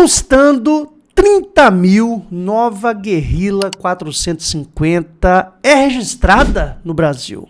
custando 30 mil, nova guerrilla 450 é registrada no Brasil.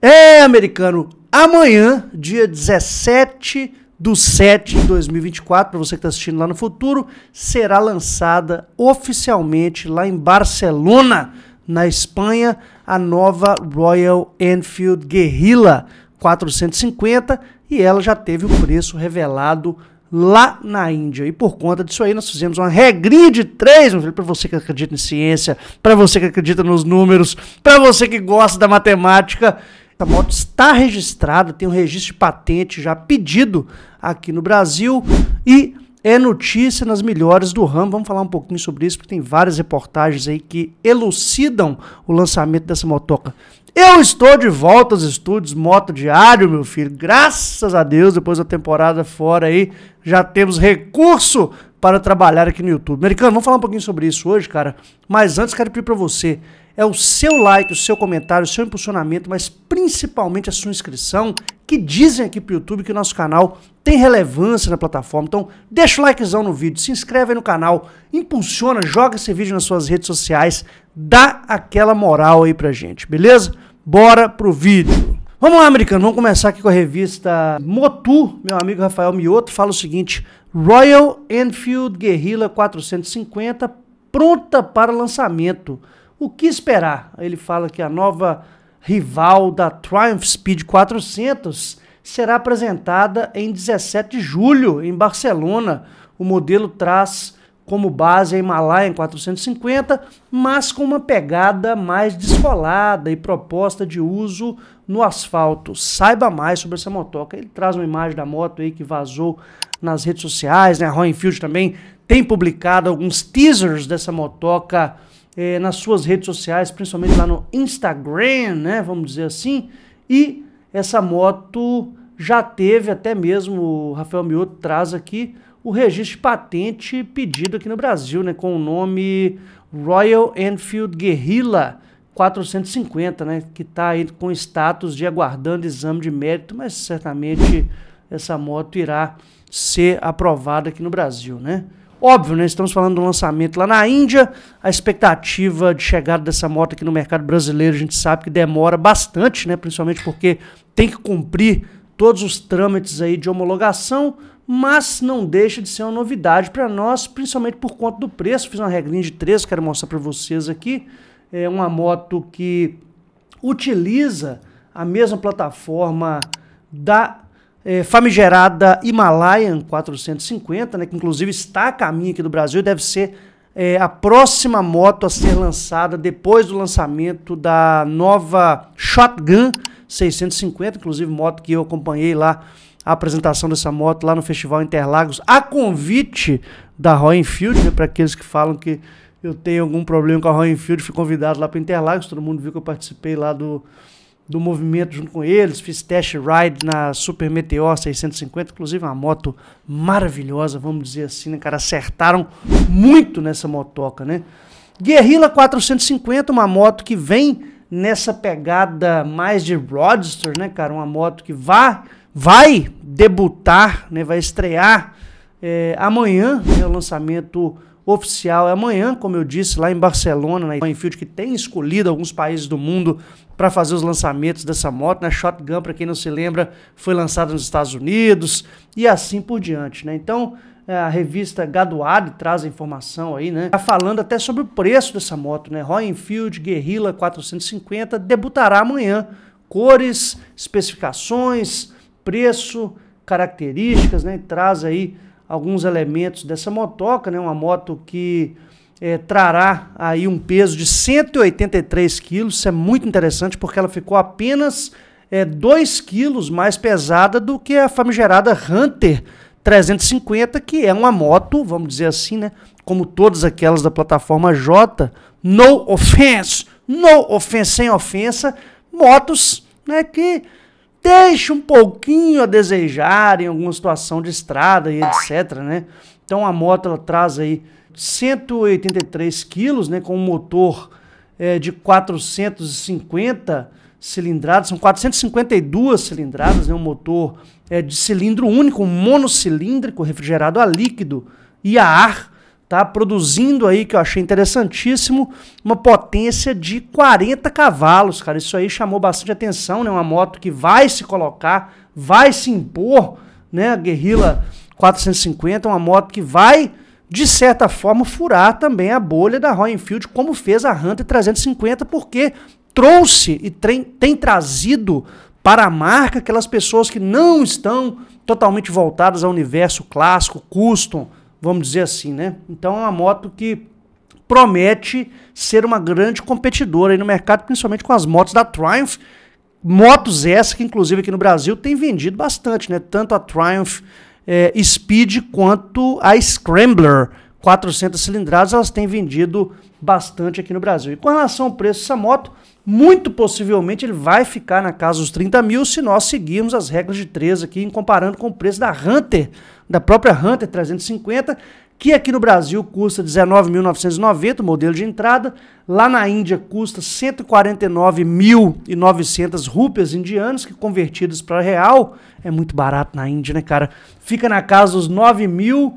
É, americano, amanhã, dia 17 do 7 de 2024, para você que está assistindo lá no futuro, será lançada oficialmente lá em Barcelona, na Espanha, a nova Royal Enfield Guerrilla 450 e ela já teve o preço revelado lá na Índia. E por conta disso aí, nós fizemos uma regrinha de três, para você que acredita em ciência, para você que acredita nos números, para você que gosta da matemática. Essa moto está registrada, tem um registro de patente já pedido aqui no Brasil e é notícia nas melhores do ramo. Vamos falar um pouquinho sobre isso, porque tem várias reportagens aí que elucidam o lançamento dessa motoca. Eu estou de volta aos estúdios Moto Diário, meu filho. Graças a Deus, depois da temporada fora aí, já temos recurso para trabalhar aqui no YouTube. Americano, vamos falar um pouquinho sobre isso hoje, cara. Mas antes, quero pedir para você é o seu like, o seu comentário, o seu impulsionamento, mas principalmente a sua inscrição, que dizem aqui para o YouTube que o nosso canal tem relevância na plataforma. Então, deixa o likezão no vídeo, se inscreve aí no canal, impulsiona, joga esse vídeo nas suas redes sociais, dá aquela moral aí a gente, beleza? Bora pro vídeo. Vamos lá, americano, vamos começar aqui com a revista Motu, meu amigo Rafael Mioto, fala o seguinte, Royal Enfield Guerrilla 450, pronta para lançamento. O que esperar? Ele fala que a nova rival da Triumph Speed 400 será apresentada em 17 de julho em Barcelona. O modelo traz como base a em 450, mas com uma pegada mais descolada e proposta de uso no asfalto. Saiba mais sobre essa motoca. Ele traz uma imagem da moto aí que vazou nas redes sociais, né? A Roenfield também tem publicado alguns teasers dessa motoca é, nas suas redes sociais, principalmente lá no Instagram, né? Vamos dizer assim. E essa moto já teve até mesmo, o Rafael Mioto traz aqui, o registro de patente pedido aqui no Brasil, né? Com o nome Royal Enfield Guerrilla 450, né? Que está aí com status de aguardando exame de mérito, mas certamente essa moto irá ser aprovada aqui no Brasil, né? Óbvio, né? Estamos falando do lançamento lá na Índia. A expectativa de chegada dessa moto aqui no mercado brasileiro, a gente sabe que demora bastante, né? Principalmente porque tem que cumprir todos os trâmites aí de homologação, mas não deixa de ser uma novidade para nós, principalmente por conta do preço. Fiz uma regrinha de três, quero mostrar para vocês aqui. É uma moto que utiliza a mesma plataforma da é, famigerada Himalayan 450, né, que inclusive está a caminho aqui do Brasil, deve ser é, a próxima moto a ser lançada depois do lançamento da nova Shotgun 650, inclusive moto que eu acompanhei lá a apresentação dessa moto lá no Festival Interlagos, a convite da Royal Enfield, né, para aqueles que falam que eu tenho algum problema com a Royal Enfield, fui convidado lá para Interlagos, todo mundo viu que eu participei lá do do movimento junto com eles, fiz test ride na Super Meteor 650, inclusive uma moto maravilhosa, vamos dizer assim, né, cara? Acertaram muito nessa motoca, né? Guerrilla 450, uma moto que vem nessa pegada mais de roadster, né, cara? Uma moto que vá, vai debutar, né? Vai estrear é, amanhã, né, o lançamento oficial. É amanhã, como eu disse, lá em Barcelona, na Enfield, que tem escolhido alguns países do mundo para fazer os lançamentos dessa moto. Né? Shotgun, para quem não se lembra, foi lançada nos Estados Unidos e assim por diante. Né? Então, é, a revista Gadoado traz a informação aí, né? Tá falando até sobre o preço dessa moto, né? Royal Enfield Guerrilla 450 debutará amanhã. Cores, especificações, preço, características, né? traz aí alguns elementos dessa motoca, né? Uma moto que é, trará aí um peso de 183 quilos. Isso é muito interessante porque ela ficou apenas é, 2 quilos mais pesada do que a famigerada Hunter 350, que é uma moto, vamos dizer assim, né? Como todas aquelas da plataforma J, no offense, no offense, sem ofensa, motos, né? Que deixa um pouquinho a desejar em alguma situação de estrada e etc, né? Então a moto ela traz aí 183 quilos, né, com um motor é, de 450 cilindradas, são 452 cilindradas, né, um motor é, de cilindro único, monocilíndrico, refrigerado a líquido e a ar, tá produzindo aí, que eu achei interessantíssimo, uma potência de 40 cavalos, cara. Isso aí chamou bastante atenção, né? Uma moto que vai se colocar, vai se impor, né? A Guerrilla 450, uma moto que vai, de certa forma, furar também a bolha da Royal Enfield, como fez a Hunter 350, porque trouxe e tem, tem trazido para a marca aquelas pessoas que não estão totalmente voltadas ao universo clássico, custom, vamos dizer assim, né? Então é uma moto que promete ser uma grande competidora aí no mercado, principalmente com as motos da Triumph. Motos essa que, inclusive, aqui no Brasil tem vendido bastante, né? Tanto a Triumph é, Speed quanto a Scrambler, 400 cilindradas, elas têm vendido bastante aqui no Brasil. E com relação ao preço dessa moto, muito possivelmente ele vai ficar na casa dos 30 mil se nós seguirmos as regras de 13 aqui, comparando com o preço da Hunter, da própria Hunter 350, que aqui no Brasil custa 19.990, modelo de entrada, lá na Índia custa 149.900 rupias indianas, que convertidos para real, é muito barato na Índia, né, cara? Fica na casa dos 9 mil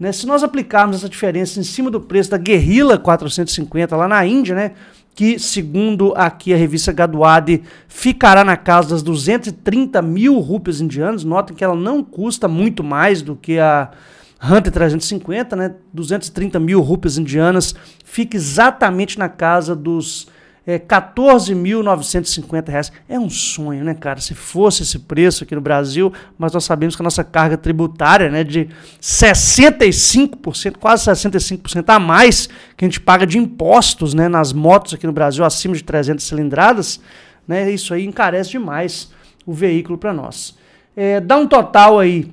Né? Se nós aplicarmos essa diferença em cima do preço da Guerrilla 450 lá na Índia, né? que, segundo aqui a revista Gaduade, ficará na casa das 230 mil rupias indianas. Notem que ela não custa muito mais do que a Hunter 350, né? 230 mil rupias indianas fica exatamente na casa dos é, 14.950 reais. É um sonho, né, cara? Se fosse esse preço aqui no Brasil, mas nós sabemos que a nossa carga tributária né, de 65%, quase 65% a mais que a gente paga de impostos né, nas motos aqui no Brasil, acima de 300 cilindradas, né, isso aí encarece demais o veículo para nós. É, dá um total aí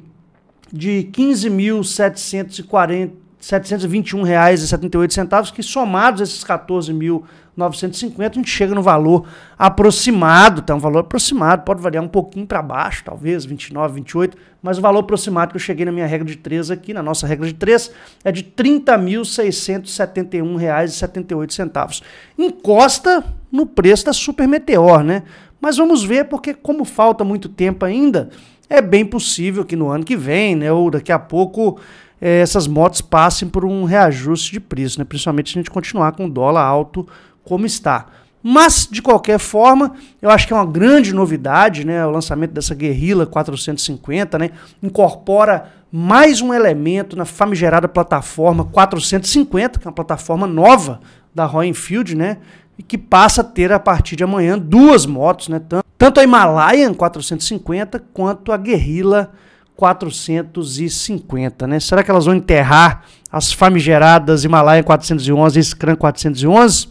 de 15.740 721,78, que somados esses 14.950, a gente chega no valor aproximado, tá? Um valor aproximado, pode variar um pouquinho para baixo, talvez, 29, 28, mas o valor aproximado que eu cheguei na minha regra de 3 aqui, na nossa regra de 3, é de R$ 30.671,78. Encosta no preço da Super Meteor, né? Mas vamos ver, porque como falta muito tempo ainda, é bem possível que no ano que vem, né, ou daqui a pouco eh, essas motos passem por um reajuste de preço, né? principalmente se a gente continuar com o dólar alto como está. Mas, de qualquer forma, eu acho que é uma grande novidade, né? O lançamento dessa Guerrilla 450, né? Incorpora mais um elemento na famigerada plataforma 450, que é uma plataforma nova da Royal Enfield, né? E que passa a ter, a partir de amanhã, duas motos, né? Tanto a Himalayan 450 quanto a Guerrilla 450. 450, né? Será que elas vão enterrar as famigeradas Himalaia 411 e Scram 411?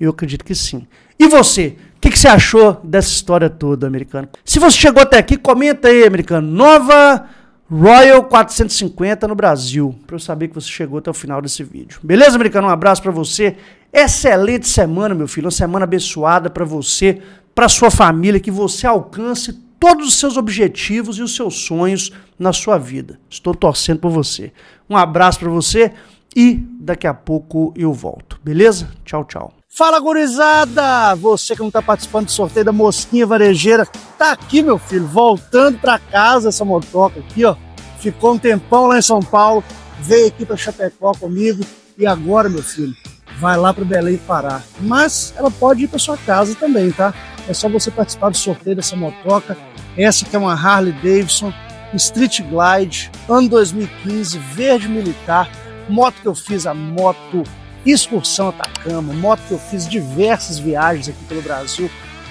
Eu acredito que sim. E você? O que, que, você achou dessa história toda, americano? Se você chegou até aqui, comenta aí, americano. Nova Royal 450 no Brasil. Pra eu saber que você chegou até o final desse vídeo. Beleza, americano? Um abraço para você. Excelente semana, meu filho. Uma semana abençoada para você, para sua família, que você alcance todos os seus objetivos e os seus sonhos na sua vida. Estou torcendo por você. Um abraço para você e daqui a pouco eu volto. Beleza? Tchau, tchau. Fala, gurizada! Você que não está participando do sorteio da mosquinha varejeira, tá aqui, meu filho, voltando para casa essa motoca aqui, ó. Ficou um tempão lá em São Paulo, veio aqui para Chapecó comigo e agora, meu filho, vai lá para Belém parar. Mas ela pode ir para sua casa também, tá? É só você participar do sorteio dessa motoca. Essa que é uma Harley Davidson Street Glide, ano 2015, verde militar. Moto que eu fiz, a moto Excursão Atacama, moto que eu fiz diversas viagens aqui pelo Brasil.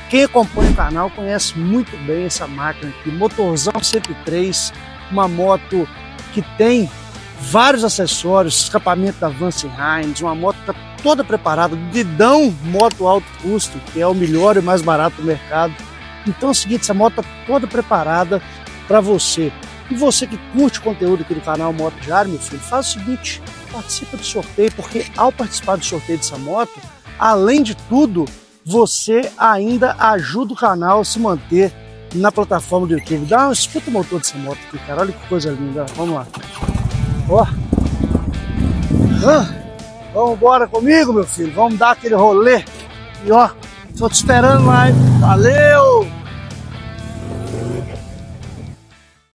Quem acompanha o canal conhece muito bem essa máquina aqui, motorzão 103, uma moto que tem vários acessórios, escapamento da Vance Hines, uma moto que está toda preparada, dedão moto alto custo, que é o melhor e mais barato do mercado. Então é o seguinte, essa moto tá toda preparada para você. E você que curte o conteúdo aqui do canal Moto Diário, meu filho, faz o seguinte, participa do sorteio, porque ao participar do sorteio dessa moto, além de tudo, você ainda ajuda o canal a se manter na plataforma do YouTube. Dá uma escuta o motor dessa moto aqui, cara. Olha que coisa linda. Vamos lá. Ó. Oh. Vamos embora comigo, meu filho. Vamos dar aquele rolê. E ó, tô te esperando lá, hein? Valeu!